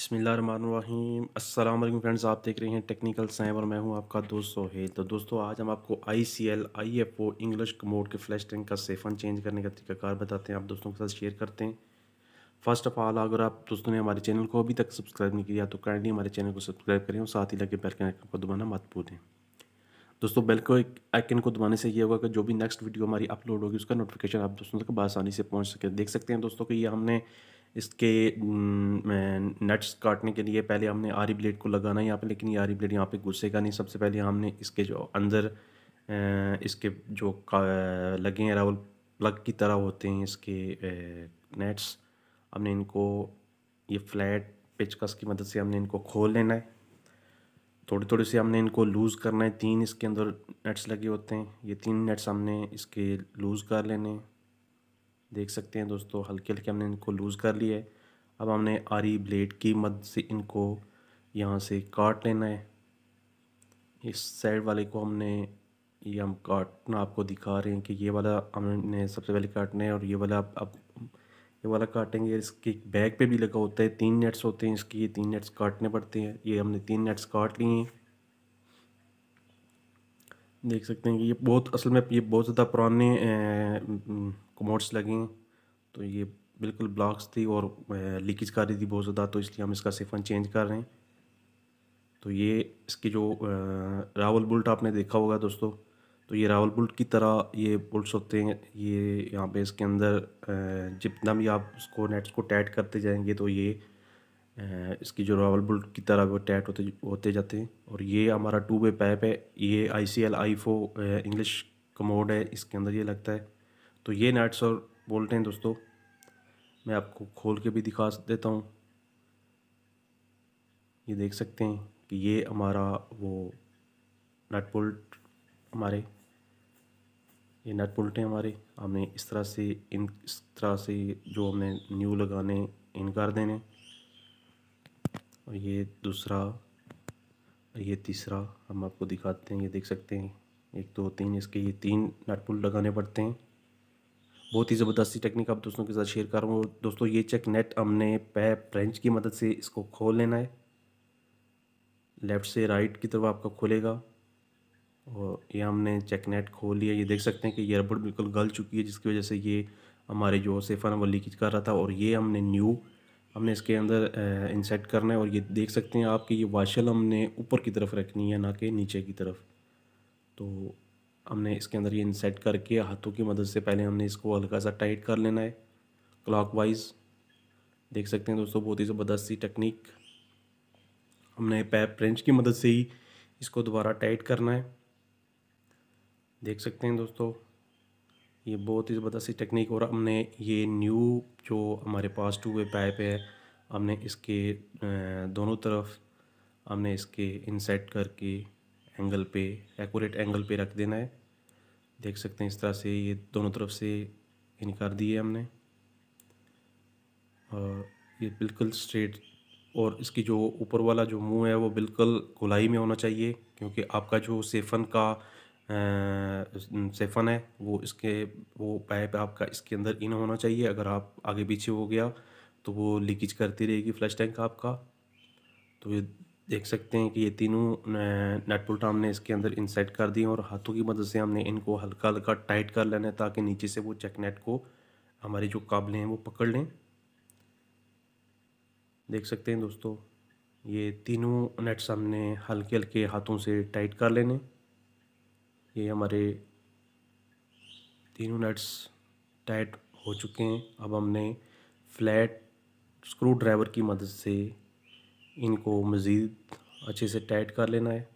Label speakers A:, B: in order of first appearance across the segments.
A: बसमीम असल फ्रेंड्स आप देख रहे हैं टेक्निकल सैम और मैं हूं आपका दोस्त सोहेल तो दोस्तों आज हम आपको I C L I F O English mode के फ्लैश टैंक का सेफन चेंज करने का तरीकाकार बताते हैं आप दोस्तों के साथ शेयर करते हैं फर्स्ट ऑफ ऑल अगर आप दोस्तों ने हमारे चैनल को अभी तक सब्सक्राइब नहीं किया तो काइंडली हमारे चैनल को सब्सक्राइब करें और साथ ही लगे बैल के आइकन को दबाना मत भूलें दोस्तों बैल को आइकन को दबाने से ये होगा कि जो भी नेक्स्ट वीडियो हमारी अपलोड होगी उसका नोटिफिकेशन आप दोस्तों तक आसानी से पहुँच सके देख सकते हैं दोस्तों कि ये हमने इसके नट्स काटने के लिए पहले हमने आरी ब्लेड को लगाना है यहाँ पे लेकिन ये आरी ब्लेड यहाँ पे घुसेगा नहीं सबसे पहले हमने इसके जो अंदर इसके जो लगे हैं रावल प्लग की तरह होते हैं इसके नेट्स हमने इनको ये फ्लैट पेचकस की मदद से हमने इनको खोल लेना है थोड़े थोड़े से हमने इनको लूज़ करना है तीन इसके अंदर नेट्स लगे होते हैं ये तीन नेट्स हमने इसके लूज़ कर लेने हैं देख सकते हैं दोस्तों हल्के हल्के हमने इनको लूज़ कर लिया है अब हमने आरी ब्लेड की मदद से इनको यहाँ से काट लेना है इस साइड वाले को हमने ये हम काटना आपको दिखा रहे हैं कि ये वाला हमने सबसे पहले काटना है और ये वाला अब ये वाला काटेंगे इसके बैग पे भी लगा होता है तीन नेट्स होते हैं इसकी ये तीन नेट्स काटने पड़ते हैं ये हमने तीन नेट्स काट लिए हैं देख सकते हैं कि ये बहुत असल में ये बहुत ज़्यादा पुराने कमोड्स लगी तो ये बिल्कुल ब्लॉक्स थी और लीकेज कर रही थी बहुत ज़्यादा तो इसलिए हम इसका सिफन चेंज कर रहे हैं तो ये इसके जो रावल बुल्ट आपने देखा होगा दोस्तों तो ये रावल बुल्ट की तरह ये बुल्ट्स होते हैं ये यहाँ पे इसके अंदर जितना भी आप उसको नेट्स को टैट करते जाएंगे तो ये इसकी जो रावल बुल्ट की तरह वो टैट होते होते जाते हैं और ये हमारा टू वे पैप है ये I C L I F O English commode है इसके अंदर ये लगता है तो ये नट्स और बोल्ट हैं दोस्तों मैं आपको खोल के भी दिखा देता हूँ ये देख सकते हैं कि ये हमारा वो नट बोल्ट हमारे ये नट बोल्ट हैं हमारे हमने इस तरह से इन इस तरह से जो हमने न्यू लगाने इन कर देने और ये दूसरा और ये तीसरा हम आपको दिखाते हैं ये देख सकते हैं एक दो तीन इसके ये तीन नट बोल्ट लगाने पड़ते हैं बहुत ही ज़बरदस्त सी टेक्निक आप दोस्तों के साथ शेयर कर रहा हूँ दोस्तों ये चेक नेट हमने पै फ्रेंच की मदद से इसको खोल लेना है लेफ़्ट से राइट की तरफ आपका खोलेगा और ये हमने चेक नेट खोल लिया ये देख सकते हैं कि ये रबड़ बिल्कुल गल चुकी है जिसकी वजह से ये हमारे जो सेफन वो लीकेज कर रहा था और ये हमने न्यू हमने इसके अंदर इंसेट करना है और ये देख सकते हैं आप कि ये वाशल हमने ऊपर की तरफ रखनी है ना कि नीचे की तरफ तो हमने इसके अंदर ये इंसेट करके हाथों की मदद से पहले हमने इसको हल्का सा टाइट कर लेना है क्लॉकवाइज देख सकते हैं दोस्तों बहुत ही ज़बरदस्त सी टेक्निक हमने पैप प्रेंच की मदद से ही इसको दोबारा टाइट करना है देख सकते हैं दोस्तों ये बहुत ही ज़बरदस्त सी टेक्निक और हमने ये न्यू जो हमारे पास टू वे पैप है हमने इसके दोनों तरफ हमने इसके इंसेट करके एंगल पे एक्यूरेट एंगल पे रख देना है देख सकते हैं इस तरह से ये दोनों तरफ से इन कर दिए हमने और ये बिल्कुल स्ट्रेट और इसकी जो ऊपर वाला जो मुंह है वो बिल्कुल गुलाई में होना चाहिए क्योंकि आपका जो सेफन का सेफन है वो इसके वो पाइप आपका इसके अंदर इन होना चाहिए अगर आप आगे पीछे हो गया तो वो लीकेज करती रहेगी फ्लश टैंक आपका तो ये देख सकते हैं कि ये तीनों नट बोल्ट हमने इसके अंदर इंसर्ट कर दिए और हाथों की मदद से हमने इनको हल्का हल्का टाइट कर लेना है ताकि नीचे से वो चेक नेट को हमारी जो काबलें हैं वो पकड़ लें देख सकते हैं दोस्तों ये तीनों नेट्स हमने हल्के हल्के हाथों से टाइट कर लेने ये हमारे तीनों नट्स टाइट हो चुके हैं अब हमने फ्लैट स्क्रू ड्राइवर की मदद से इनको मज़ीद अच्छे से टाइट कर लेना है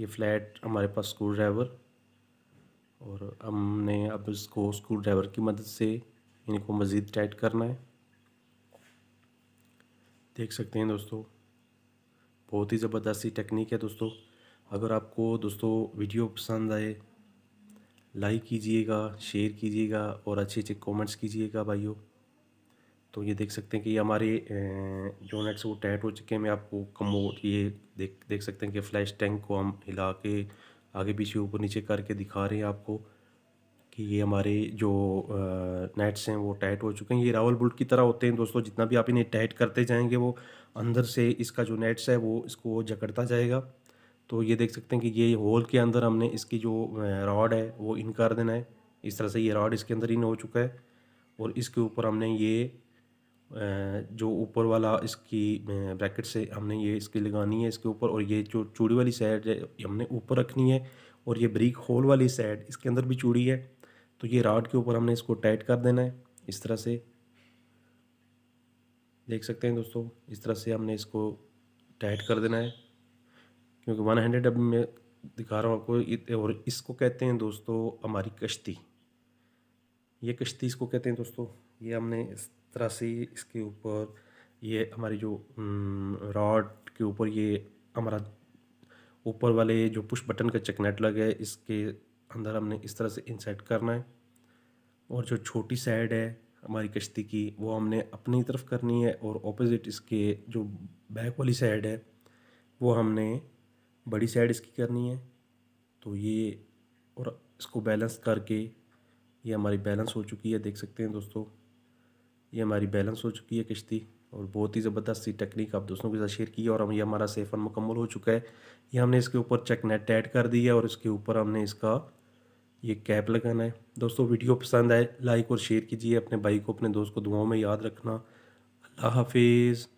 A: ये फ्लैट हमारे पास स्क्रू ड्राइवर और हमने अब इसको स्क्रू ड्राइवर की मदद से इनको मज़ीद टाइट करना है देख सकते हैं दोस्तों बहुत ही ज़बरदस्त सी टेक्निक है दोस्तों अगर आपको दोस्तों वीडियो पसंद आए लाइक कीजिएगा शेयर कीजिएगा और अच्छे अच्छे कमेंट्स कीजिएगा भाइयों तो ये देख सकते हैं कि हमारे जो नेट्स वो टाइट हो चुके हैं मैं आपको कमोड ये देख देख सकते हैं कि फ्लैश टैंक को हम हिला के आगे पीछे ऊपर नीचे करके दिखा रहे हैं आपको कि ये हमारे जो नेट्स हैं वो टाइट हो चुके हैं ये रावल बुल्ट की तरह होते हैं दोस्तों जितना भी आप इन्हें टाइट करते जाएंगे वो अंदर से इसका जो नेट्स है वो इसको जकड़ता जाएगा तो ये देख सकते हैं कि ये होल के अंदर हमने इसकी जो रॉड है वो इन कर देना है इस तरह से ये रॉड इसके अंदर इन हो चुका है और इसके ऊपर हमने ये जो ऊपर वाला इसकी ब्रैकेट से हमने ये इसकी लगानी है इसके ऊपर और ये जो चूड़ी वाली साइड है हमने ऊपर रखनी है और ये ब्रिक होल वाली साइड इसके अंदर भी चूड़ी है तो ये राड के ऊपर हमने इसको टाइट कर देना है इस तरह से देख सकते हैं दोस्तों इस तरह से हमने इसको टाइट कर देना है क्योंकि वन हंड्रेड अब मैं दिखा रहा हूँ आपको और इसको कहते हैं दोस्तों हमारी कश्ती ये कश्ती इसको कहते हैं दोस्तों ये हमने तरह से इसके ऊपर ये हमारी जो रॉड के ऊपर ये हमारा ऊपर वाले जो पुश बटन का चेकनेट लग है इसके अंदर हमने इस तरह से इंसर्ट करना है और जो छोटी साइड है हमारी कश्ती की वो हमने अपनी तरफ करनी है और ऑपोजिट इसके जो बैक वाली साइड है वो हमने बड़ी साइड इसकी करनी है तो ये और इसको बैलेंस करके ये हमारी बैलेंस हो चुकी है देख सकते हैं दोस्तों ये हमारी बैलेंस हो चुकी है किश्ती और बहुत ही ज़बरदस्त सी टेक्निक आप दोस्तों के साथ शेयर की और हम ये हमारा सेफन मुकम्मल हो चुका है ये हमने इसके ऊपर चेक नेट ऐड कर दिया और इसके ऊपर हमने इसका ये कैप लगाना है दोस्तों वीडियो पसंद आए लाइक और शेयर कीजिए अपने भाई को अपने दोस्त को दुआओं में याद रखना अल्लाह हाफिज़